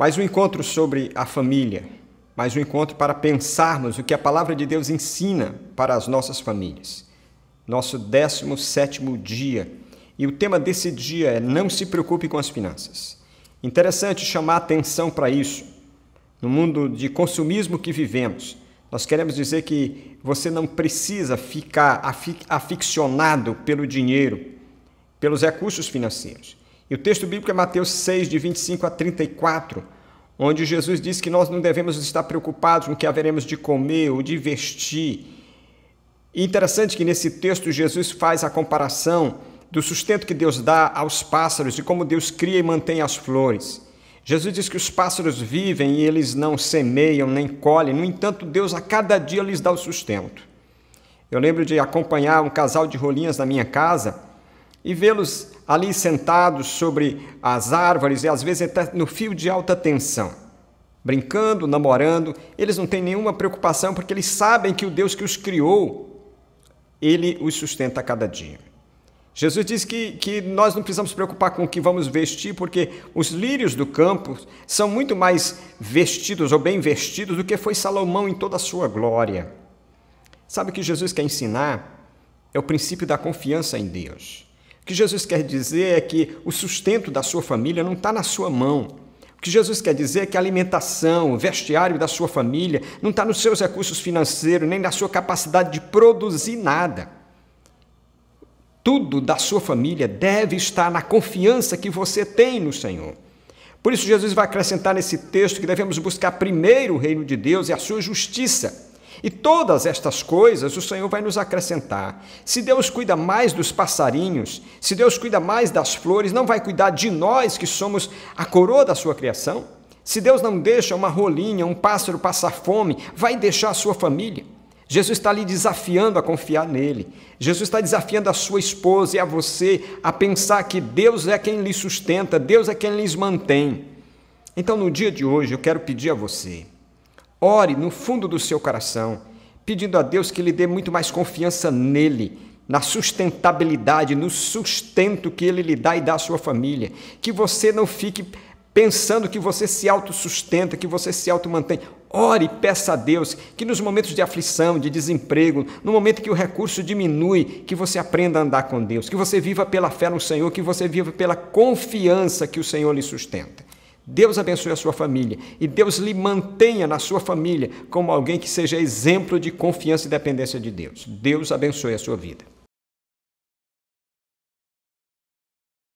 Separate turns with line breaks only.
Mas um encontro sobre a família, mas um encontro para pensarmos o que a palavra de Deus ensina para as nossas famílias. Nosso 17º dia, e o tema desse dia é não se preocupe com as finanças. Interessante chamar atenção para isso. No mundo de consumismo que vivemos, nós queremos dizer que você não precisa ficar aficionado pelo dinheiro, pelos recursos financeiros. E o texto bíblico é Mateus 6, de 25 a 34, onde Jesus diz que nós não devemos estar preocupados com o que haveremos de comer ou de vestir. E interessante que nesse texto Jesus faz a comparação do sustento que Deus dá aos pássaros e como Deus cria e mantém as flores. Jesus diz que os pássaros vivem e eles não semeiam nem colhem, no entanto, Deus a cada dia lhes dá o sustento. Eu lembro de acompanhar um casal de rolinhas na minha casa e vê-los ali sentados sobre as árvores e às vezes até no fio de alta tensão, brincando, namorando, eles não têm nenhuma preocupação porque eles sabem que o Deus que os criou, ele os sustenta a cada dia. Jesus diz que, que nós não precisamos preocupar com o que vamos vestir, porque os lírios do campo são muito mais vestidos ou bem vestidos do que foi Salomão em toda a sua glória. Sabe o que Jesus quer ensinar? É o princípio da confiança em Deus que Jesus quer dizer é que o sustento da sua família não está na sua mão. O que Jesus quer dizer é que a alimentação, o vestiário da sua família não está nos seus recursos financeiros, nem na sua capacidade de produzir nada. Tudo da sua família deve estar na confiança que você tem no Senhor. Por isso, Jesus vai acrescentar nesse texto que devemos buscar primeiro o reino de Deus e a sua justiça e todas estas coisas o Senhor vai nos acrescentar. Se Deus cuida mais dos passarinhos, se Deus cuida mais das flores, não vai cuidar de nós que somos a coroa da sua criação? Se Deus não deixa uma rolinha, um pássaro passar fome, vai deixar a sua família? Jesus está lhe desafiando a confiar nele. Jesus está desafiando a sua esposa e a você a pensar que Deus é quem lhe sustenta, Deus é quem lhes mantém. Então, no dia de hoje, eu quero pedir a você Ore no fundo do seu coração, pedindo a Deus que lhe dê muito mais confiança nele, na sustentabilidade, no sustento que ele lhe dá e dá à sua família. Que você não fique pensando que você se autossustenta, que você se automantém. Ore e peça a Deus que nos momentos de aflição, de desemprego, no momento que o recurso diminui, que você aprenda a andar com Deus, que você viva pela fé no Senhor, que você viva pela confiança que o Senhor lhe sustenta. Deus abençoe a sua família e Deus lhe mantenha na sua família como alguém que seja exemplo de confiança e dependência de Deus. Deus abençoe a sua vida.